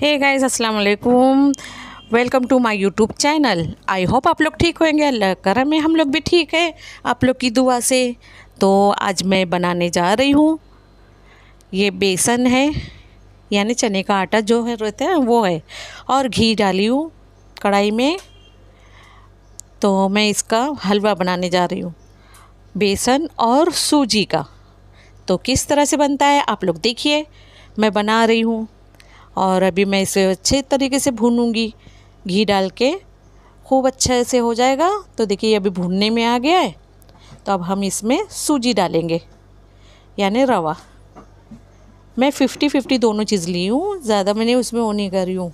हे guys अस्सलाम वालेकुम welcome to my YouTube channel I hope आप लोग ठीक होंगे अल्लाह करम है हम लोग भी ठीक है आप लोग की दुआ से तो आज मैं बनाने जा रही हूँ ये बेसन है यानी चने का आटा जो है रहता है वो है और घी डाली हूँ कढ़ाई में तो मैं इसका हलवा बनाने जा रही हूँ बेसन और सूजी का तो किस तरह से बनता है आप लोग देखिए मैं बना रही हूँ और अभी मैं इसे अच्छे तरीके से भूनूंगी घी डाल के खूब अच्छे से हो जाएगा तो देखिए अभी भूनने में आ गया है तो अब हम इसमें सूजी डालेंगे यानी रवा मैं फिफ्टी फिफ्टी दोनों चीज़ ली हूँ ज़्यादा मैंने उसमें वो नहीं कर रही हूँ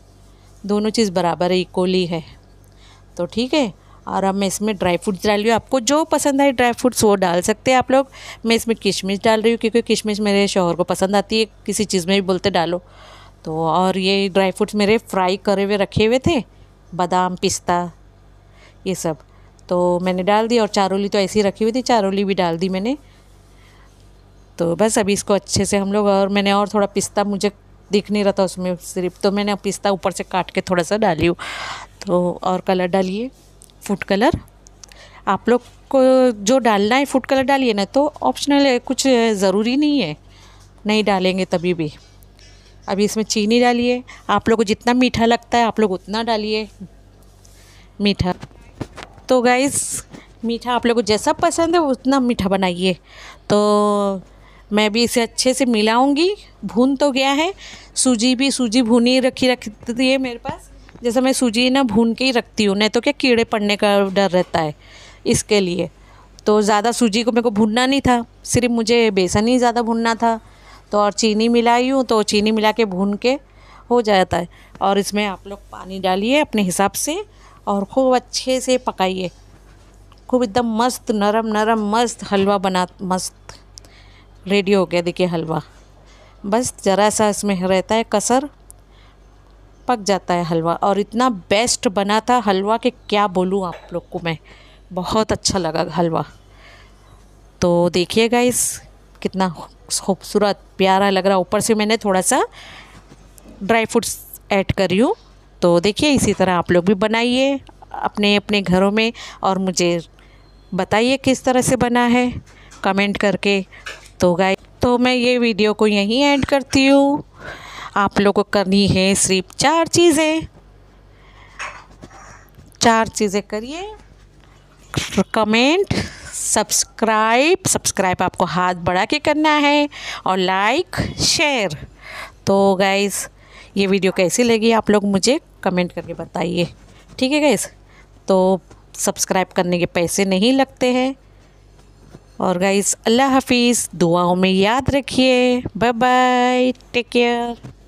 दोनों चीज़ बराबर इक्वली है तो ठीक है और अब मैं इसमें ड्राई फ्रूट्स डाल रही हूँ आपको जो पसंद आए ड्राई फ्रूट्स वो डाल सकते हैं आप लोग मैं इसमें किशमिश डाल रही हूँ क्योंकि किशमिश मेरे शोहर को पसंद आती है किसी चीज़ में भी बोलते डालो तो और ये ड्राई फ्रूट्स मेरे फ्राई करे हुए रखे हुए थे बादाम पिस्ता ये सब तो मैंने डाल दी और चारोली तो ऐसी रखी हुई थी चारोली भी डाल दी मैंने तो बस अभी इसको अच्छे से हम लोग और मैंने और थोड़ा पिस्ता मुझे दिख नहीं रहा था उसमें सिर्फ तो मैंने पिस्ता ऊपर से काट के थोड़ा सा डाली हूँ तो और कलर डालिए फूड कलर आप लोग को जो डालना है फूड कलर डालिए ना तो ऑप्शनल है कुछ ज़रूरी नहीं है नहीं डालेंगे तभी भी अभी इसमें चीनी डालिए आप लोग को जितना मीठा लगता है आप लोग उतना डालिए मीठा तो गाइज़ मीठा आप लोग को जैसा पसंद है उतना मीठा बनाइए तो मैं भी इसे अच्छे से मिलाऊंगी भून तो गया है सूजी भी सूजी भूनी रखी रखती है मेरे पास जैसे मैं सूजी ना भून के ही रखती हूँ नहीं तो क्या कीड़े पड़ने का डर रहता है इसके लिए तो ज़्यादा सूजी को मेरे को भूनना नहीं था सिर्फ मुझे बेसन ही ज़्यादा भूनना था तो और चीनी मिलाई हूँ तो चीनी मिला के भून के हो जाता है और इसमें आप लोग पानी डालिए अपने हिसाब से और खूब अच्छे से पकाइए खूब एकदम मस्त नरम नरम मस्त हलवा बना मस्त रेडी हो गया देखिए हलवा बस ज़रा सा इसमें रहता है कसर पक जाता है हलवा और इतना बेस्ट बना था हलवा कि क्या बोलूँ आप लोग को मैं बहुत अच्छा लगा हलवा तो देखिए इस कितना खूबसूरत प्यारा लग रहा है ऊपर से मैंने थोड़ा सा ड्राई फ्रूट्स ऐड करी हूँ तो देखिए इसी तरह आप लोग भी बनाइए अपने अपने घरों में और मुझे बताइए किस तरह से बना है कमेंट करके तो गाय तो मैं ये वीडियो को यहीं एंड करती हूँ आप लोगों को करनी है सिर्फ चार चीज़ें चार चीज़ें करिए कमेंट सब्सक्राइब सब्सक्राइब आपको हाथ बढ़ा के करना है और लाइक शेयर तो गाइज़ ये वीडियो कैसी लगी आप लोग मुझे कमेंट करके बताइए ठीक है गाइज़ तो सब्सक्राइब करने के पैसे नहीं लगते हैं और गाइज़ अल्लाह हाफिज़ दुआओं में याद रखिए बाय बाय टेक केयर